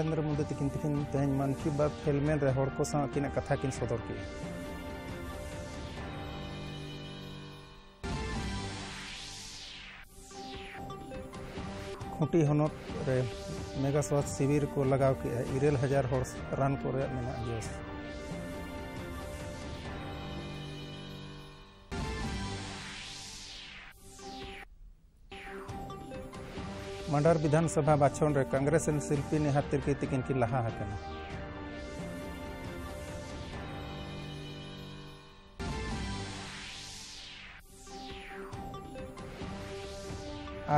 नरेंद्र मोदी तक तीन मन की बात फिल्मे तीन कथा कि सदर कि खुटी हनत मेगा शिविर को लगा कि इरल हजार रान को मंडार विधानसभा बाछन कांग्रेस शिल्पी नेहा तिरकी तकिन कि लहा हकन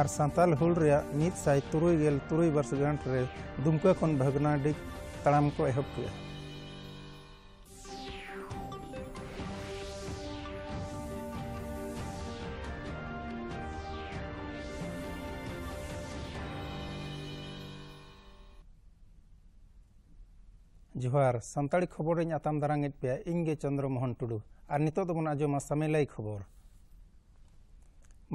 आर संताल हुल मित साय तुरुई गेल तुरुई वर्ष दुमका भगना डिक तड़ाम को एहब किया ᱡᱚᱦᱟᱨ ᱥᱟᱱᱛᱟᱲᱤ ᱠᱷᱚᱵᱚᱨᱤᱧ ᱟᱛᱟᱢ ᱫᱟᱨᱟᱝᱮᱛ ᱯᱮᱭᱟ ᱤᱧᱜᱮ ᱪᱚন্দ্রᱢᱚᱦᱚᱱ ᱴᱩᱲᱩ ᱟᱨ ᱱᱤᱛᱚᱜ ᱫᱚᱢᱱᱟ ᱡᱚᱢᱟ ᱥᱟᱢᱮᱞᱟᱭ ᱠᱷᱚᱵᱚᱨ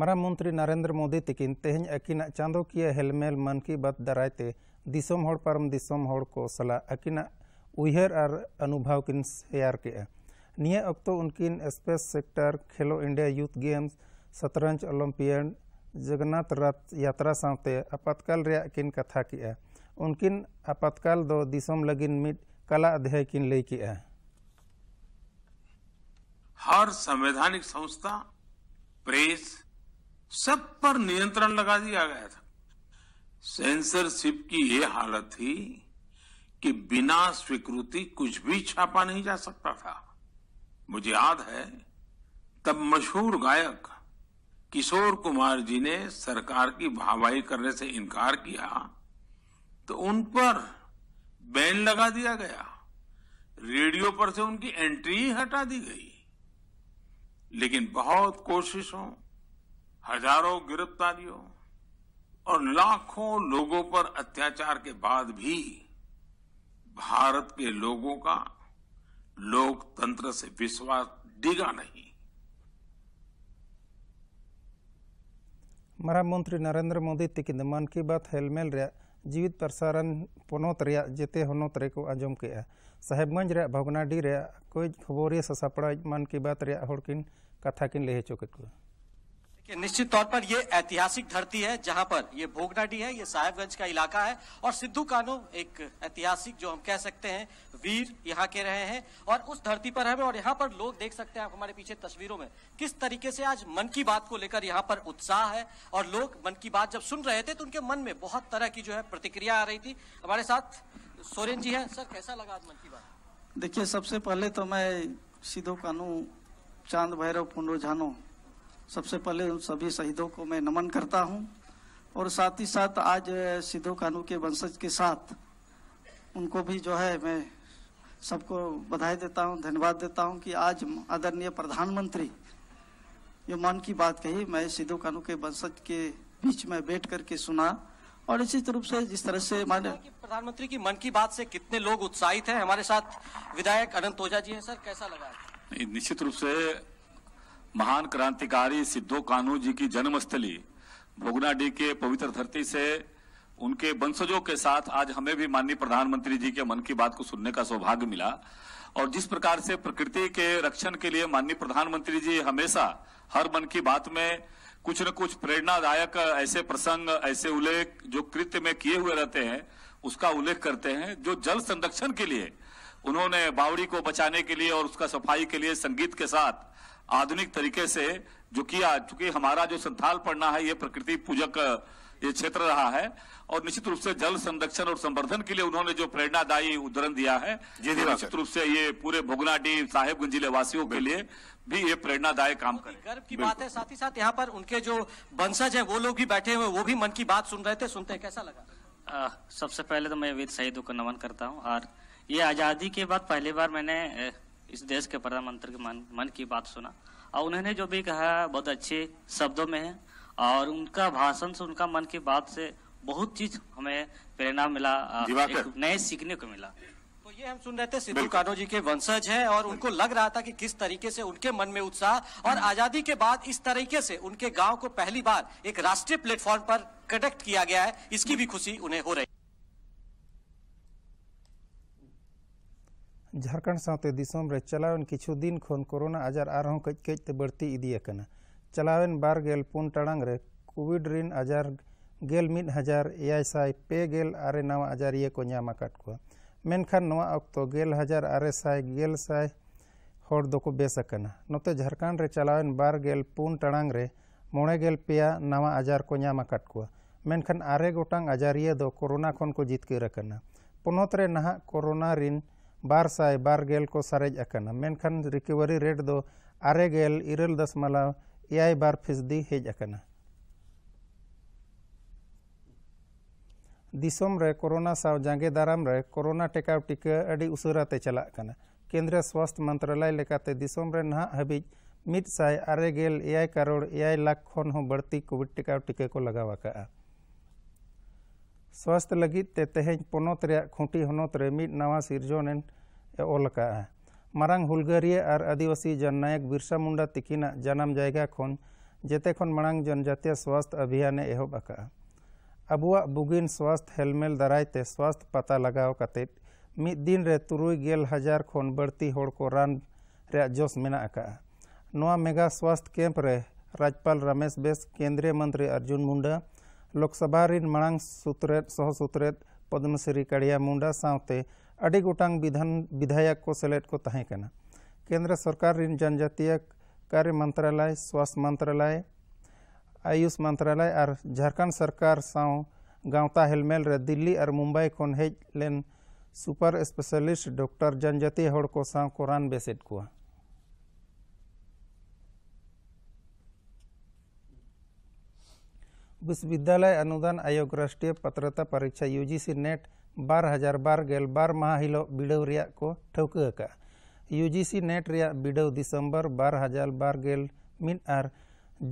ᱢᱟᱨᱟ ᱢᱚᱱᱛᱨᱤ ᱱᱟᱨᱮᱱᱫᱨ ᱢᱚᱫᱤ ᱛᱤᱠᱤᱱ ᱛᱮᱦᱮᱧ ᱟᱠᱤᱱᱟ ᱪᱟᱸᱫᱨᱚᱠᱤᱭᱟ ᱦᱮᱞᱢᱮᱞ ᱢᱟᱱᱠᱤ ᱵᱟᱫ ᱫᱟᱨᱟᱭᱛᱮ ᱫᱤᱥᱚᱢ ᱦᱚᱲ ᱯᱟᱨᱢ ᱫᱤᱥᱚᱢ ᱦᱚᱲ ᱠᱚ ᱥᱟᱞᱟ ᱟᱠᱤᱱᱟ ᱩᱭᱦᱟᱨ ᱟᱨ ᱟᱹᱱᱩᱵᱷᱟᱣ ᱠᱤᱱ ᱥᱮᱭᱟᱨ ᱠᱮᱭᱟ ᱱᱤᱭᱟ ᱟᱠᱛᱚ कला ᱚᱫᱷᱭᱟᱭ ले ᱞᱟᱹᱭ हर संवैधानिक संस्था प्रेस सब पर नियंत्रण लगा दिया गया था सेंसरशिप की यह हालत थी कि बिना स्वीकृति कुछ भी छापा नहीं जा सकता था मुझे याद है तब मशहूर गायक किशोर कुमार जी ने सरकार की भावाई करने से इनकार किया तो उन पर बैन लगा दिया गया रेडियो पर से उनकी एंट्री ही हटा दी गई लेकिन बहुत कोशिशों हजारों गिरफ्तारियों और लाखों लोगों पर अत्याचार के बाद भी भारत के लोगों का लोकतंत्र से विश्वास डिगा नहीं मरा मंत्री नरेंद्र मोदी तक मन की बात हेलमेल जीवित प्रसारण पनोत जेते हनत को आजम के साहेबगंज भगनाडी रे कोई खबरिया सासापड़ा मन की बात हड़किन कथा किन ले के कि निश्चित तौर पर ये ऐतिहासिक धरती है जहां पर ये भोगनाडी है ये साहेबगंज का इलाका है और सिद्धू कानू एक ऐतिहासिक जो हम कह सकते हैं वीर यहाँ के रहे हैं और उस धरती पर है और यहाँ पर लोग देख सकते हैं आप हमारे पीछे तस्वीरों में किस तरीके से आज मन की बात को लेकर यहाँ पर उत्साह है और लोग मन की बात जब सुन रहे थे तो उनके मन में बहुत तरह की जो है प्रतिक्रिया आ रही थी हमारे साथ सोरेन जी है सर कैसा लगा आज मन की बात देखिये सबसे पहले तो मैं सिद्धू कानू चांद भैरव पुनरुझानो सबसे पहले उन सभी शहीदों को मैं नमन करता हूं और साथ ही साथ आज सिद्धू कानू के वंशज के साथ उनको भी जो है मैं सबको बधाई देता हूं धन्यवाद देता हूं कि आज आदरणीय प्रधानमंत्री जो मन की बात कही मैं सिद्धू कानू के वंशज के बीच में बैठ करके सुना और इसी रूप से जिस तरह से माने प्रधानमंत्री की मन की बात से कितने लोग उत्साहित हैं हमारे साथ विधायक अनंत ओझा जी हैं सर कैसा लगा निश्चित रूप से महान क्रांतिकारी सिद्धो कान्हू जी की जन्मस्थली भोगनाडी के पवित्र धरती से उनके वंशजों के साथ आज हमें भी माननीय प्रधानमंत्री जी के मन की बात को सुनने का सौभाग्य मिला और जिस प्रकार से प्रकृति के रक्षण के लिए माननीय प्रधानमंत्री जी हमेशा हर मन की बात में कुछ न कुछ प्रेरणादायक ऐसे प्रसंग ऐसे उल्लेख जो कृत्य में किए हुए रहते हैं उसका उल्लेख करते हैं जो जल संरक्षण के लिए उन्होंने बावड़ी को बचाने के लिए और उसका सफाई के लिए संगीत के साथ आधुनिक तरीके से जो किया चूंकि हमारा जो संथाल पढ़ना है ये प्रकृति पूजक ये क्षेत्र रहा है और निश्चित रूप से जल संरक्षण और संवर्धन के लिए उन्होंने जो प्रेरणादायी उदाहरण दिया है निश्चित रूप से ये पूरे भोगनाडीह साहेबगंज जिले वासियों के लिए भी ये प्रेरणादायक काम कर गर्व की बात है साथ ही साथ यहाँ पर उनके जो वंशज है वो लोग भी बैठे हुए वो भी मन की बात सुन रहे थे सुनते हैं कैसा लगा आ, सबसे पहले तो मैं वेद शहीदों को नमन करता हूँ और ये आजादी के बाद पहली बार मैंने इस देश के प्रधानमंत्री के मन मन की बात सुना और उन्होंने जो भी कहा बहुत अच्छे शब्दों में है और उनका भाषण से उनका मन की बात से बहुत चीज हमें प्रेरणा मिला नए सीखने को मिला तो ये हम सुन रहे थे सिद्धू कानू जी के वंशज हैं और उनको लग रहा था कि किस तरीके से उनके मन में उत्साह और आजादी के बाद इस तरीके से उनके गांव को पहली बार एक राष्ट्रीय प्लेटफॉर्म पर कनेक्ट किया गया है इसकी भी खुशी उन्हें हो रही झारखंड साते रे चलावन किछु दिन खन कोरोना आजार आरो कज कज ते बढ़ती इदी अकना चलावन बारगेल पुन टाड़ांग रे कोविड रिन आजार गेल मिन हजार एआईसाई पे गेल आरे नवा आजारिया को न्याम काट को मेनखान नवा अक्तो गेल हजार आरे साय गेल साय होर दो को बेस नते झारखंड रे चलावन बारगेल पुन टाड़ांग रे मोड़ेगेल पिया नवा आजार को न्याम काट को मेनखान आरे गोटांग आजारिया दो कोरोना खन को जीत के रकना पुनोत्रे नहा कोरोना रिन बार बार साय ᱵᱟᱨᱥᱟᱭ ᱵᱟᱨᱜᱮᱞ ᱠᱚ ᱥᱟᱨᱮᱡ ᱟᱠᱟᱱᱟ ᱢᱮᱱᱠᱷᱟᱱ ᱨᱤᱠᱚᱵᱷᱟᱨᱤ ᱨᱮᱴ ᱫᱚ ᱟᱨᱮᱜᱮᱞ ᱤᱨᱟᱹᱞ ᱫᱚᱥᱢᱚᱞᱚᱵ ᱮᱭᱟᱭ ᱵᱟᱨ ᱯᱷᱤᱥᱫᱤ हेज ᱟᱠᱟᱱᱟ दिसम रे कोरोना साव जांगे दाराम रे कोरोना टेकाव टीका अड़ी उसाराते चला कना केंद्रीय स्वास्थ्य मंत्रालय लेकाते दिसम रे नहा हबीज मिट साय आरे गेल एआई करोड़ एआई लाख खन हो बढ़ती कोविड टेकाव टीका को लगावा का स्वास्थ्य लगते तेहेज पोत खूंटी हनत नवा सिरजन एल का मांग हुलगारिया और आदिवासी जननायक बिरसा मुंडा तक जन्म जैगा खन जेते मांग जनजातिया स्वास्थ्य अभियान एहब आका अब बुगिन स्वास्थ्य हेलमेल दारायते स्वास्थ्य पता लगवा करते दिन तुरु गल हजार को रान जस मेगा स्वास्थ्य कैम्प राजपाल रमेश बेस केंद्रीय मंत्री अर्जुन मुंडा लोकसभा मांग ᱢᱟᱲᱟᱝ सह ᱥᱚᱦᱚ पद्मश्री काड़िया मुंडा ᱢᱩᱱᱰᱟ ᱥᱟᱶᱛᱮ ᱟᱹᱰᱤ ᱜᱚᱴᱟᱝ ᱵᱤᱫᱷᱟᱱ ᱵᱤᱫᱷᱟᱭᱚᱠ ᱠᱚ ᱥᱮᱞᱮᱫ ᱠᱚ केंद्र सरकार ऋण कार्य मंत्रालय स्वास्थ्य मंत्रालय आयुष मंत्रालय और झारखंड सरकार साव गांवता हेलमेल रे दिल्ली और मुंबई खन हजलेन सुपर स्पेशलिस्ट डॉक्टर जनजातीय हड़ को साव को रान बेसेट कुआ विश्वविद्यालय अनुदान आयोग राष्ट्रीय पात्रता परीक्षा यूजीसी नेट बार हजार बार गेल बार माह हिल बिड़ाव को को ठौका यूजीसी नेट रिया बिड़ाव दिसंबर बार हजार बार गेल मिन और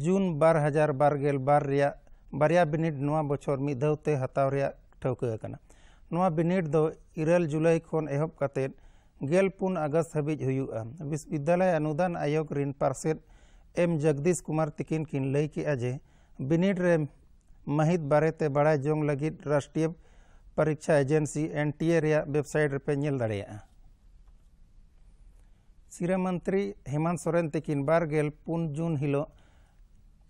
जून बार हजार बार गेल बार रिया बारिया बिनिड नवा बछर मिद दौते हताव रिया ठौक कना बिनिड दो इरल जुलाई खन एहब कते गेल पुन अगस्त हबिज हुआ विश्वविद्यालय अनुदान आयोग रिन पार्षद एम जगदीश कुमार तिकिन किन लई किया जे बिनिड रे महित बारेते बड़ा जो लगी राष्ट्रीय परीक्षा agency N T A website रेल दिरा मंत्री हेमंत सोरेन तेकिन बारगेल पुन जून हिलो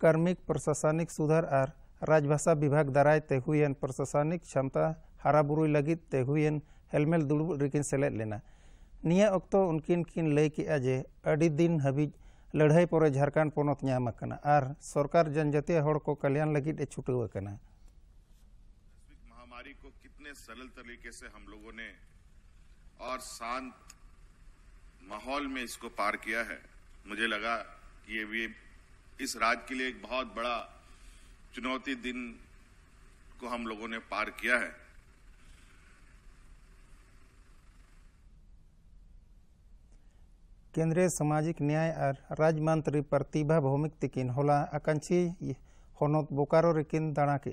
कर्मिक प्रशासनिक सुधार और राजभाषा विभाग दाराय ते हुईन प्रशासनिक क्षमता हरा बुरुई लगी ते हुईन हेलमेल दुड़ब रिकिन सेलेद लेना नियाक्त उनकिन किन लय जे अड़ी दिन हबीज लड़ाई पर झारखंड पनत नाम और सरकार जनजातीय को कल्याण लगे छुटव महामारी को कितने सरल तरीके से हम लोगों ने और शांत माहौल में इसको पार किया है मुझे लगा कि ये भी इस राज्य के लिए एक बहुत बड़ा चुनौती दिन को हम लोगों ने पार किया है केंद्रीय सामाजिक न्याय और राज्य मंत्री प्रतिभा भौमिक तकिन होला आकांक्षी हनत बोकारो रिकिन दाणा के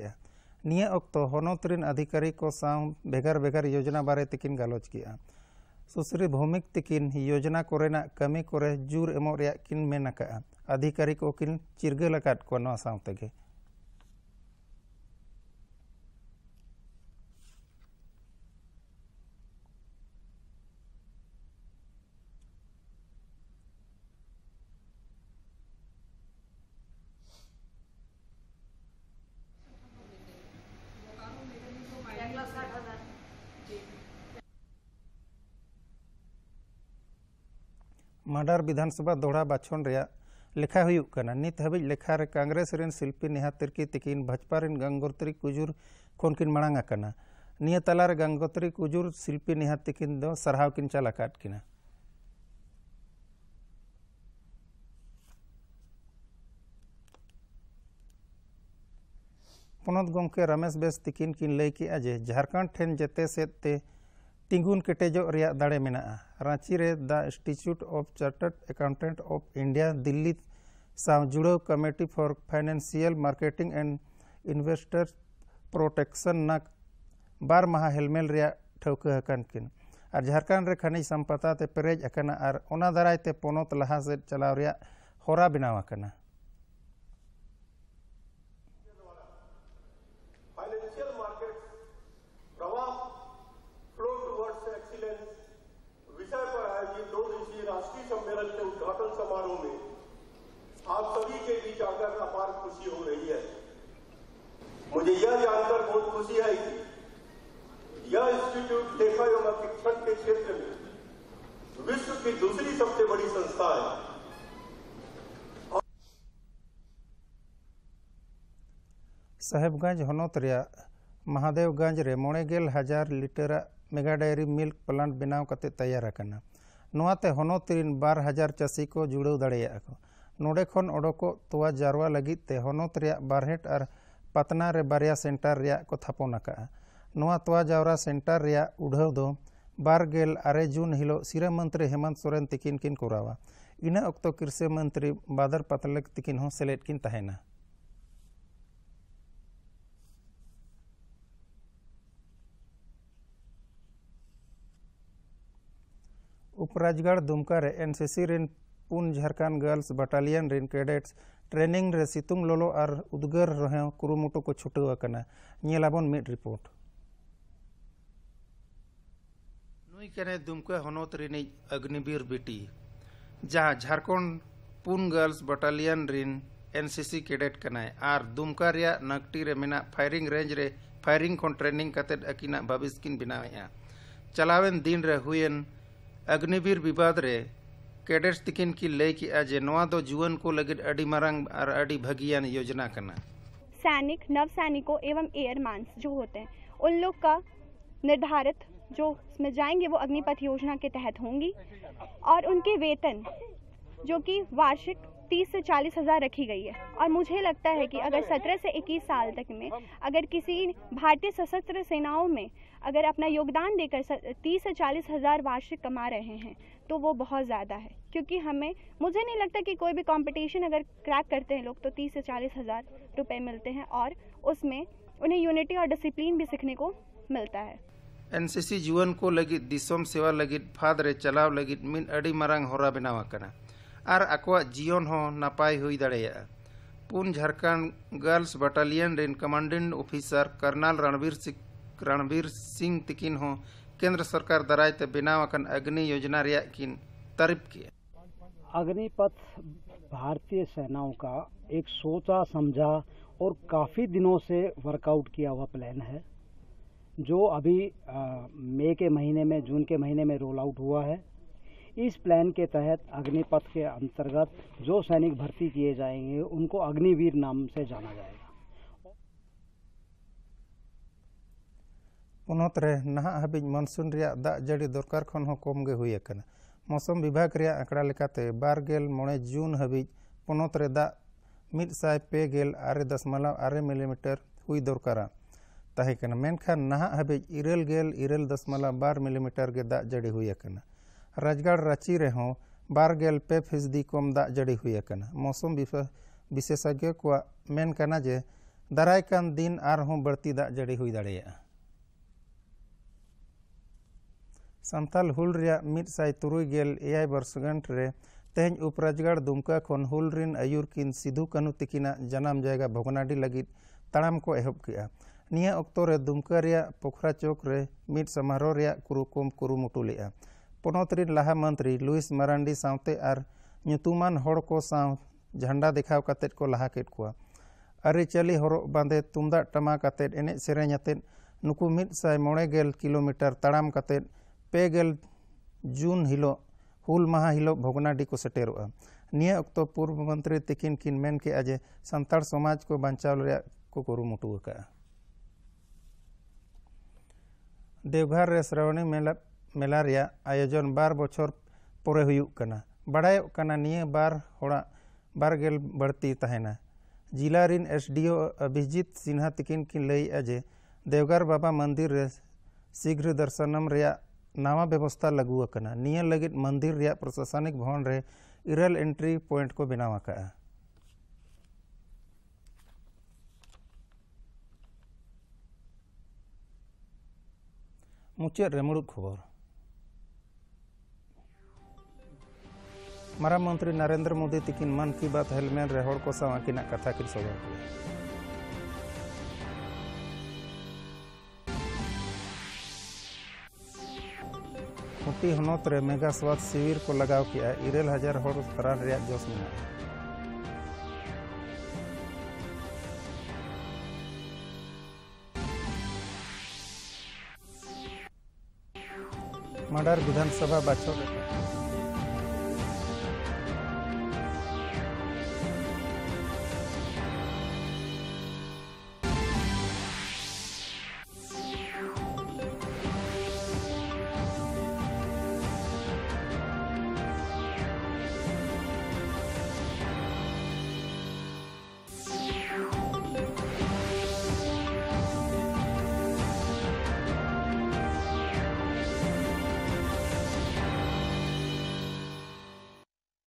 निया अक्तो हनत रिन अधिकारी को सा भेगार भेगार योजना बारे तकिन गलोच के सुश्री भौमिक तकिन योजना को कमी को जूर कि किन मेन अधिकारी को किन चिरगल को नवा मांडार विधानसभा दौड़ा बाछन लेखा होना नित हाबीज लेखा कांग्रेस रेन शिल्पी नेहा तिर्की तकिन भाजपा रेन गंगोत्री कुजूर खन किन माड़ आकना निया तला रे गंगोत्री कुजूर शिल्पी नेहा तकिन दो सराहाव चल का किना पनोत रमेश बेस तकिन किन लेके आजे झारखंड ठेन जते सेत तिगुन कटेज दड़े मे Ranchi the institute of chartered accountant of India Delhi सा जुड़ committee for financial marketing and investor protection ना बार माह हेलमेल ठाकिन और झारखंड के खनिज सम्पदा पेरेज अकना और दाराते पन लहा सेद चलाव हरा बनावना इंस्टीट्यूट लेखा एवं शिक्षण के क्षेत्र में विश्व की दूसरी सबसे बड़ी संस्था है साहेबगंज हनत महादेवगंज रे मोणेगेल हजार litre mega dairy milk plant बनाव कते तैयार नाते नवाते हनत बार हजार चाषी को जुड़ाव दाड़िया को नोडे खन ओडोको तोवा जारवा लगी ते हनत बारहेट और पतना रे बारिया सेंटर को थापन का तवा जावरा सेंटर उड़ाव दो बारेल आरे जून हिल सिरे मंत्री हेमंत सोरेन तकिन किन करावा इना अक्त कृषि मंत्री बदर पतलेक तकिन हों सेलेट किन तहना उपराजगढ़ दुमका रे एनसीसी रिन पुन झारखंड गर्ल्स बटालियन रिन कैडेट्स ट्रेनिंग रे सितुंग लोलो और उद्गर रहे कुरुमुटु को छुटवाकना नेलाबोन मीट रिपोर्ट ᱠᱟᱱᱮ ᱫᱩᱢᱠᱟ ᱦᱚᱱᱚᱛ ᱨᱤᱱᱤᱡ ᱚᱜᱱᱤᱵᱤᱨ ᱵᱤᱴᱤ ᱡᱟᱦᱟᱸ ᱡᱷᱟᱲᱠᱷᱚᱸᱰ ᱯᱩᱱ ᱜᱟᱨᱞᱥ ᱵᱟᱴᱟᱞᱤᱭᱟᱱ ᱨᱤᱱ एनसीसी कैडेट कनाय दुमका नगटी में फायरिंग रेंज रे फायरिंग को ट्रेनिंग कते अकिना भविष्य किन बनावे चलावेन दिन रे हुएन अग्निवीर विवाद रे कैडेट्स तकिन की लय कि जे नवा दो जुवन को लगे अडी मारंग और अडी भगियान योजना कना सैनिक नव सैनिकों एवं एयरमैन जो होते हैं उन लोग का निर्धारित जो इसमें जाएंगे वो अग्निपथ योजना के तहत होंगी और उनके वेतन जो कि वार्षिक तीस से चालीस हज़ार रखी गई है और मुझे लगता है कि अगर सत्रह से इक्कीस साल तक में अगर किसी भारतीय सशस्त्र सेनाओं में अगर अपना योगदान देकर तीस से चालीस हज़ार वार्षिक कमा रहे हैं तो वो बहुत ज़्यादा है क्योंकि हमें मुझे नहीं लगता कि कोई भी कंपटीशन अगर क्रैक करते हैं लोग तो तीस से चालीस हज़ार रुपये मिलते हैं और उसमें उन्हें यूनिटी और डिसिप्लिन भी सीखने को मिलता है एनसीसी जुआन को दिसम सेवा फाद फादरे चलाव लगी मिन अड़ी मरांग होरा बनावाकना आर आकवा जीवन हो नपाय हुई दड़ेया पुन झारखंड गर्ल्स बटालियन रेन commandant officer colonel Ranvir Singh Ranvir Singh तिकिन हो केंद्र सरकार दराय ते बनावाकन अग्नि योजना रिया किन तरीफ किए अग्निपथ भारतीय सेनाओं का एक सोचा समझा और काफी दिनों से वर्कआउट किया हुआ प्लान है जो अभी मई के महीने में जून के महीने में रोल आउट हुआ है इस प्लान के तहत अग्निपथ के अंतर्गत जो सैनिक भर्ती किए जाएंगे उनको अग्निवीर नाम से जाना जाएगा पुनत नहा हाबी मनसून दा जड़ी दरकार कम गेना मौसम विभाग आंकड़ा लेकाते बारगेल मे जून हाबी पुनत दा मिद पेगेल आरे दशमलव आरे मिलीमीटर हुई दरकारा नहा हबीज इरल गल इरल दशमलव बार मिलीमीटर के दा जड़ी हुई राजगढ़ रांची रहो बारगल पे फीसदी कम दा जड़ी हुई मौसम विशेषज्ञ को जे दारायकान दिन और बढ़ती दा जड़ी हुई दड़े सानताल हूल तुरुगल एय बरसगंट तेज उपराजगढ़ दुमका खन हूल रिन आयुर्किन सिधु कानू तिकीना जनम जैगा भगनाडी लगी ताम को एहब किया निया अक्तो रे दुमका रिया पोखरा चौक रे मीट समारोह रिया कुरुकुम कुरुमुटु लेआ पोनोत रिन लाहा मंत्री लुइस मरांडी साउते आर नितुमान होड़ को साउ झंडा दिखाव कते को लाहा केट कुआ अरे चली होरो बांधे तुमदा टमा कते एने सेरे नते नुकु मीट साय मोणे गेल किलोमीटर तड़ाम कते गल जून हिलो हुल महा हिलो भोगनाडी को सेटेरुआ निया ओक्तो पूर्व मंत्री तिकिन किन मेन के आजे संतार समाज को बंचावल रिया को कुरुमुटु का देवघर श्रावणी मेला मेला आयोजन बार बचर पर बड़ा बार होड़ा बारगेल बढ़ती तहना जिला रिन एसडीओ अभिजीत सिन्हा तकिन किन लैया जे देवघर बाबा मंदिर शीघ्र दर्शनम नवा व्यवस्था लगू लगे मंदिर प्रशासनिक भवन इरल एंट्री पॉइंट को बनाव अका मुचाद मुद खबर माराम मंत्री नरेंद्र मोदी तक मन की बात हेलमेन को सा कथा किन सदर को मेगा स्वास्थ्य शिविर को लगा किया इरल हजार हर तरह जस मे मडार विधानसभा बाचक